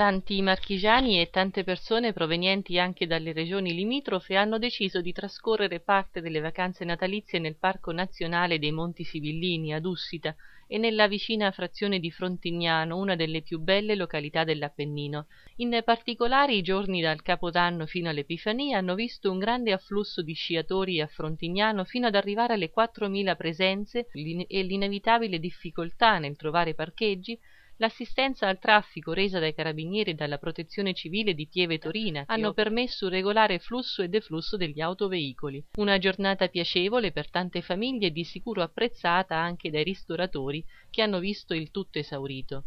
Tanti marchigiani e tante persone provenienti anche dalle regioni limitrofe hanno deciso di trascorrere parte delle vacanze natalizie nel Parco Nazionale dei Monti Sibillini ad Ussita e nella vicina frazione di Frontignano, una delle più belle località dell'Appennino. In particolare i giorni dal Capodanno fino all'Epifania hanno visto un grande afflusso di sciatori a Frontignano fino ad arrivare alle 4.000 presenze e l'inevitabile difficoltà nel trovare parcheggi l'assistenza al traffico resa dai carabinieri e dalla protezione civile di Pieve Torina hanno permesso un regolare flusso e deflusso degli autoveicoli. Una giornata piacevole per tante famiglie e di sicuro apprezzata anche dai ristoratori che hanno visto il tutto esaurito.